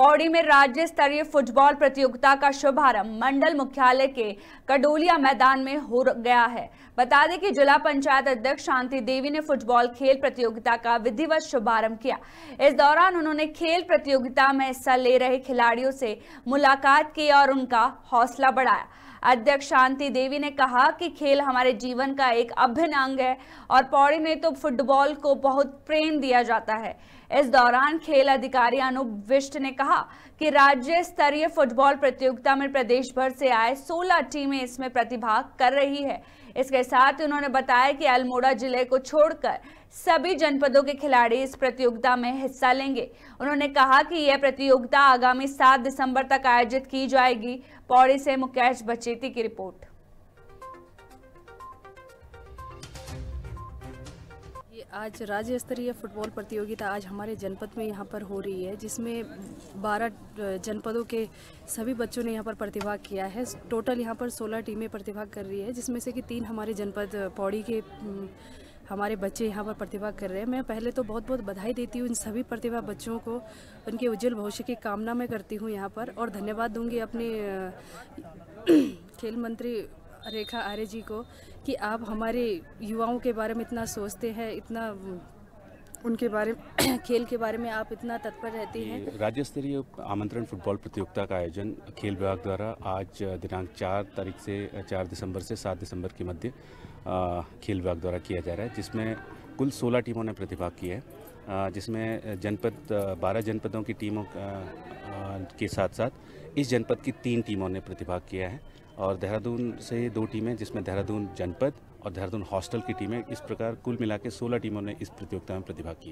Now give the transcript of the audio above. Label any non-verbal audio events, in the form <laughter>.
पौड़ी में राज्य स्तरीय फुटबॉल प्रतियोगिता का शुभारंभ मंडल मुख्यालय के कडोलिया मैदान में हो गया है बता दें कि जिला पंचायत अध्यक्ष शांति देवी ने फुटबॉल खेल प्रतियोगिता का विधिवत शुभारंभ किया इस दौरान उन्होंने खेल प्रतियोगिता में हिस्सा ले रहे खिलाड़ियों से मुलाकात की और उनका हौसला बढ़ाया अध्यक्ष शांति देवी ने कहा कि खेल हमारे जीवन का एक अभिन्न अंग है और पौड़ी में तो फुटबॉल को बहुत प्रेम दिया जाता है इस दौरान खेल अधिकारी अनुप विष्ट ने कहा कि राज्य स्तरीय फुटबॉल प्रतियोगिता में प्रदेश भर से आए 16 टीमें इसमें प्रतिभाग कर रही है इसके साथ उन्होंने बताया कि अल्मोड़ा जिले को छोड़कर सभी जनपदों के खिलाड़ी इस प्रतियोगिता में हिस्सा लेंगे उन्होंने कहा कि यह प्रतियोगिता आगामी सात दिसंबर तक आयोजित की जाएगी पौड़ी से मुकेश बचेती की रिपोर्ट आज राज्य स्तरीय फुटबॉल प्रतियोगिता आज हमारे जनपद में यहाँ पर हो रही है जिसमें 12 जनपदों के सभी बच्चों ने यहाँ पर प्रतिभाग किया है टोटल यहाँ पर 16 टीमें प्रतिभाग कर रही है जिसमें से कि तीन हमारे जनपद पौड़ी के हमारे बच्चे यहाँ पर प्रतिभा कर रहे हैं मैं पहले तो बहुत बहुत बधाई देती हूँ इन सभी प्रतिभा बच्चों को उनके उज्जवल भविष्य की कामना मैं करती हूँ यहाँ पर और धन्यवाद दूंगी अपने <clears throat> खेल मंत्री रेखा आर्य जी को कि आप हमारे युवाओं के बारे में इतना सोचते हैं इतना उनके बारे <clears throat> खेल के बारे में आप इतना तत्पर रहते हैं राज्य स्तरीय आमंत्रण फुटबॉल प्रतियोगिता का आयोजन खेल विभाग द्वारा आज दिनांक चार तारीख से चार दिसंबर से सात दिसंबर के मध्य खेल विभाग द्वारा किया जा रहा है जिसमें कुल सोलह टीमों ने प्रतिभाग किया है जिसमें जनपद बारह जनपदों की टीमों के साथ साथ इस जनपद की तीन टीमों ने प्रतिभाग किया है और देहरादून से दो टीमें जिसमें देहरादून जनपद और देहरादून हॉस्टल की टीमें इस प्रकार कुल मिला के सोलह टीमों ने इस प्रतियोगिता में प्रतिभाग की